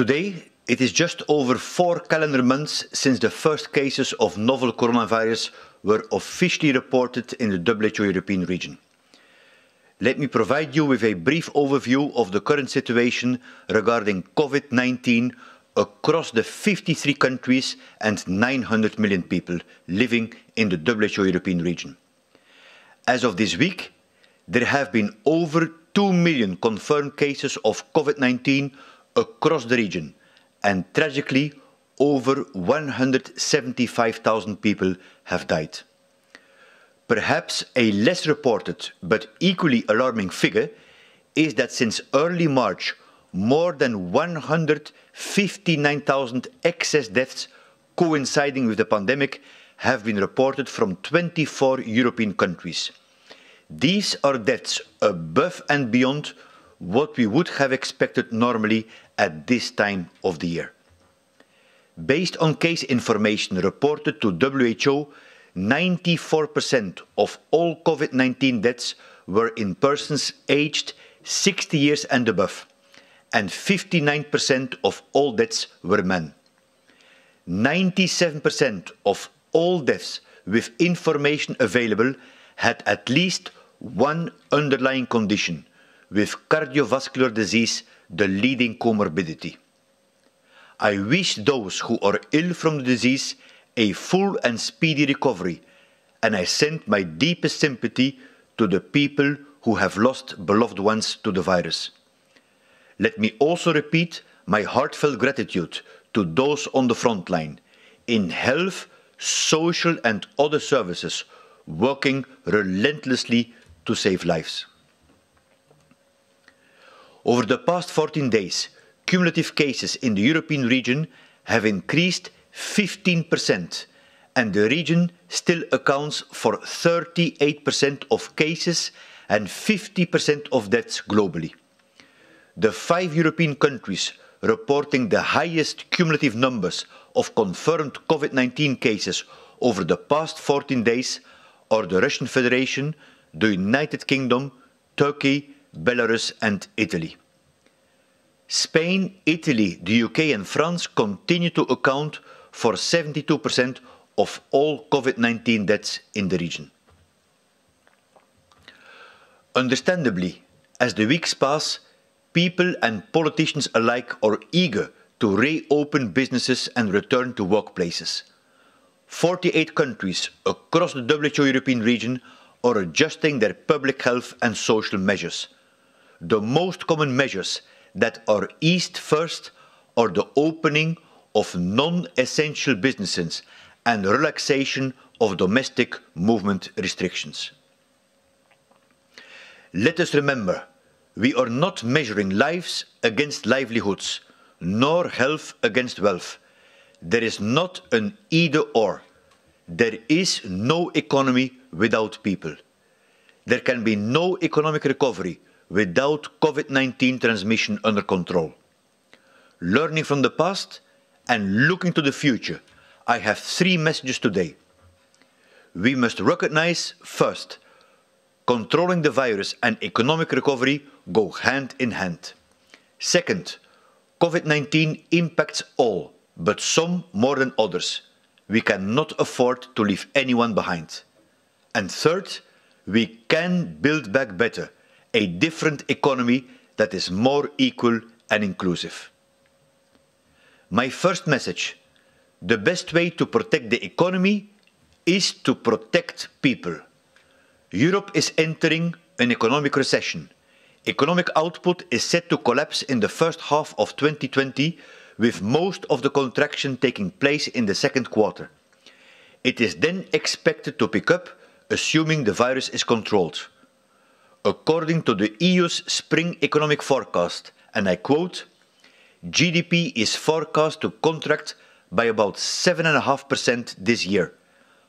Today, it is just over four calendar months since the first cases of novel coronavirus were officially reported in the WHO European region. Let me provide you with a brief overview of the current situation regarding COVID-19 across the 53 countries and 900 million people living in the WHO European region. As of this week, there have been over 2 million confirmed cases of COVID-19 across the region, and tragically, over 175,000 people have died. Perhaps a less reported but equally alarming figure is that since early March, more than 159,000 excess deaths coinciding with the pandemic have been reported from 24 European countries. These are deaths above and beyond what we would have expected normally at this time of the year. Based on case information reported to WHO, 94% of all COVID-19 deaths were in persons aged 60 years and above, and 59% of all deaths were men. 97% of all deaths with information available had at least one underlying condition – with cardiovascular disease the leading comorbidity. I wish those who are ill from the disease a full and speedy recovery, and I send my deepest sympathy to the people who have lost beloved ones to the virus. Let me also repeat my heartfelt gratitude to those on the front line in health, social, and other services working relentlessly to save lives. Over the past 14 days, cumulative cases in the European region have increased 15%, and the region still accounts for 38% of cases and 50% of deaths globally. The five European countries reporting the highest cumulative numbers of confirmed COVID-19 cases over the past 14 days are the Russian Federation, the United Kingdom, Turkey, Belarus and Italy. Spain, Italy, the UK and France continue to account for 72% of all COVID-19 deaths in the region. Understandably, as the weeks pass, people and politicians alike are eager to reopen businesses and return to workplaces. 48 countries across the WHO European region are adjusting their public health and social measures – the most common measures that are eased first are the opening of non-essential businesses and relaxation of domestic movement restrictions. Let us remember, we are not measuring lives against livelihoods, nor health against wealth. There is not an either or. There is no economy without people. There can be no economic recovery without COVID-19 transmission under control. Learning from the past and looking to the future, I have three messages today. We must recognize first, controlling the virus and economic recovery go hand in hand. Second, COVID-19 impacts all, but some more than others. We cannot afford to leave anyone behind. And third, we can build back better a different economy that is more equal and inclusive. My first message the best way to protect the economy is to protect people. Europe is entering an economic recession. Economic output is set to collapse in the first half of 2020, with most of the contraction taking place in the second quarter. It is then expected to pick up, assuming the virus is controlled according to the EU's spring economic forecast, and I quote, GDP is forecast to contract by about 7.5% this year,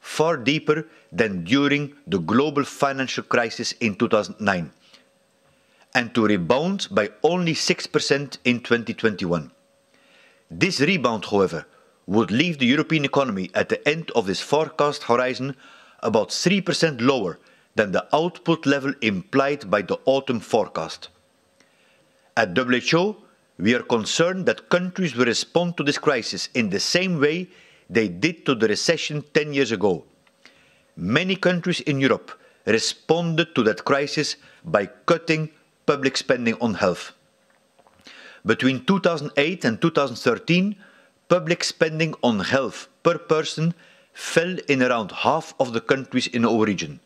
far deeper than during the global financial crisis in 2009, and to rebound by only 6% in 2021. This rebound, however, would leave the European economy at the end of this forecast horizon about 3% lower than the output level implied by the autumn forecast. At WHO, we are concerned that countries will respond to this crisis in the same way they did to the recession 10 years ago. Many countries in Europe responded to that crisis by cutting public spending on health. Between 2008 and 2013, public spending on health per person fell in around half of the countries in our region.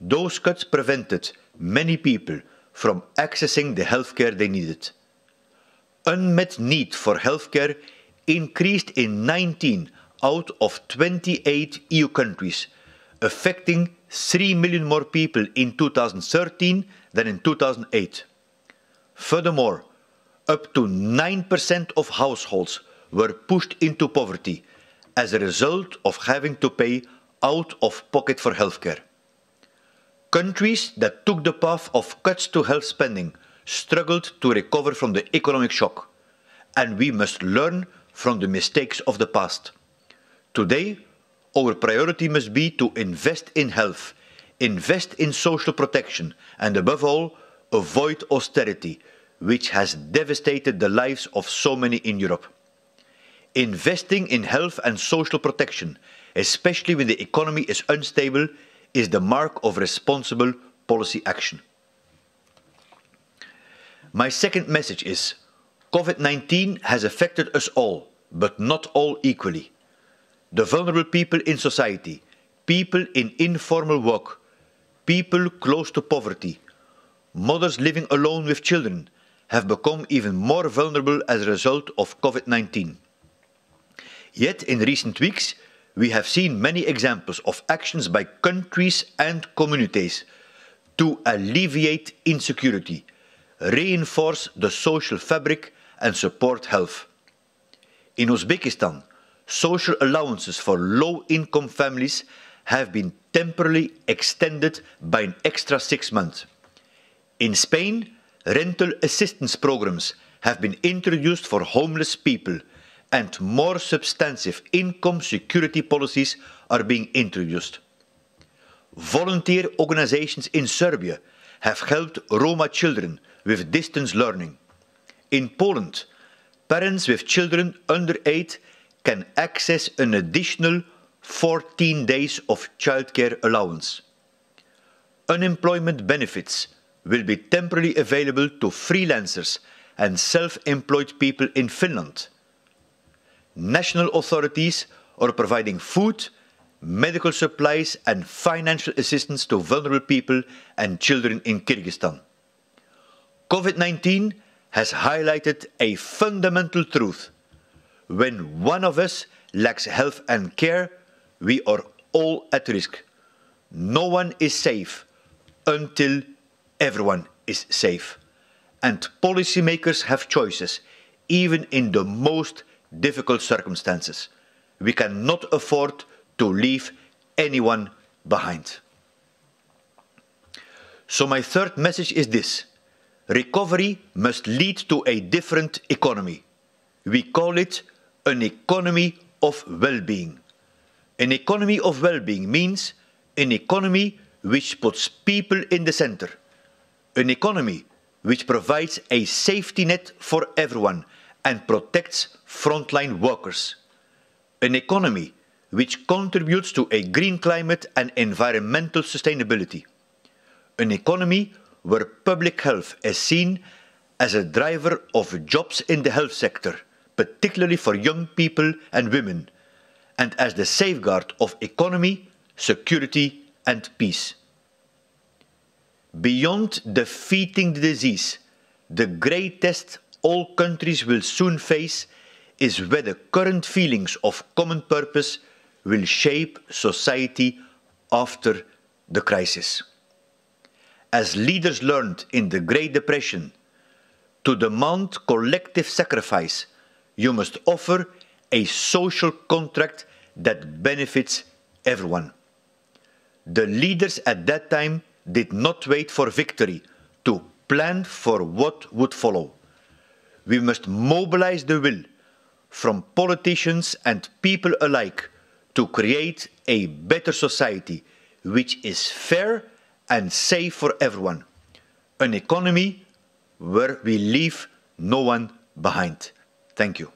Those cuts prevented many people from accessing the healthcare they needed. Unmet need for healthcare increased in 19 out of 28 EU countries, affecting 3 million more people in 2013 than in 2008. Furthermore, up to 9% of households were pushed into poverty as a result of having to pay out of pocket for healthcare. Countries that took the path of cuts to health spending struggled to recover from the economic shock, and we must learn from the mistakes of the past. Today, our priority must be to invest in health, invest in social protection, and above all, avoid austerity, which has devastated the lives of so many in Europe. Investing in health and social protection, especially when the economy is unstable, is the mark of responsible policy action. My second message is COVID 19 has affected us all, but not all equally. The vulnerable people in society, people in informal work, people close to poverty, mothers living alone with children have become even more vulnerable as a result of COVID 19. Yet, in recent weeks, we have seen many examples of actions by countries and communities to alleviate insecurity, reinforce the social fabric and support health. In Uzbekistan, social allowances for low-income families have been temporarily extended by an extra six months. In Spain, rental assistance programs have been introduced for homeless people – and more substantive income security policies are being introduced. Volunteer organizations in Serbia have helped Roma children with distance learning. In Poland, parents with children under 8 can access an additional 14 days of childcare allowance. Unemployment benefits will be temporarily available to freelancers and self employed people in Finland national authorities or providing food, medical supplies and financial assistance to vulnerable people and children in Kyrgyzstan. COVID-19 has highlighted a fundamental truth. When one of us lacks health and care, we are all at risk. No one is safe until everyone is safe. And policymakers have choices, even in the most difficult circumstances. We cannot afford to leave anyone behind. So, my third message is this recovery must lead to a different economy. We call it an economy of well being. An economy of well being means an economy which puts people in the center, an economy which provides a safety net for everyone and protects frontline workers. An economy which contributes to a green climate and environmental sustainability. An economy where public health is seen as a driver of jobs in the health sector, particularly for young people and women, and as the safeguard of economy, security and peace. Beyond defeating the disease, the greatest all countries will soon face is whether current feelings of common purpose will shape society after the crisis. As leaders learned in the Great Depression to demand collective sacrifice, you must offer a social contract that benefits everyone. The leaders at that time did not wait for victory to plan for what would follow. We must mobilize the will from politicians and people alike to create a better society which is fair and safe for everyone. An economy where we leave no one behind. Thank you.